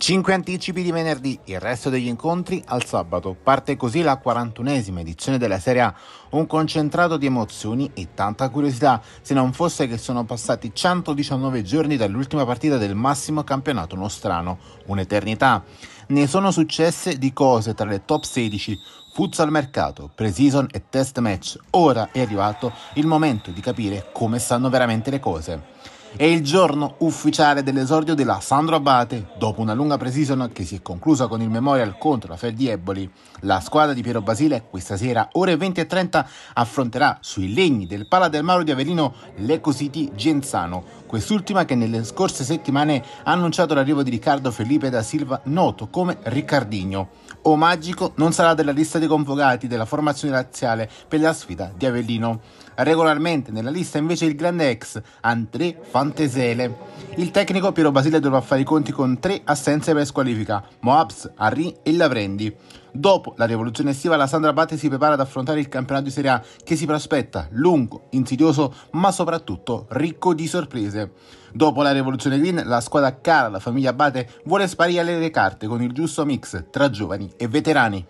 Cinque anticipi di venerdì, il resto degli incontri al sabato. Parte così la 41esima edizione della Serie A, un concentrato di emozioni e tanta curiosità, se non fosse che sono passati 119 giorni dall'ultima partita del massimo campionato nostrano, un'eternità. Ne sono successe di cose tra le top 16, futsal mercato, pre-season e test match. Ora è arrivato il momento di capire come stanno veramente le cose. È il giorno ufficiale dell'esordio della Sandro Abate. Dopo una lunga pre-season che si è conclusa con il Memorial contro la Fer di Eboli, la squadra di Piero Basile questa sera, ore 20 e 30, affronterà sui legni del Pala del Mauro di Avellino l'Eco City Genzano, quest'ultima che nelle scorse settimane ha annunciato l'arrivo di Riccardo Felipe da Silva, noto come Riccardino. O Magico non sarà della lista dei convocati della formazione razziale per la sfida di Avellino. Regolarmente nella lista invece il grande ex André Fa Pantesele. Il tecnico Piero Basile dovrà fare i conti con tre assenze per squalifica, Moabs, Harry e Lavrendi. Dopo la rivoluzione estiva, la Sandra Batte si prepara ad affrontare il campionato di Serie A che si prospetta lungo, insidioso, ma soprattutto ricco di sorprese. Dopo la rivoluzione green, la squadra cara alla famiglia Abate vuole sparire le carte con il giusto mix tra giovani e veterani.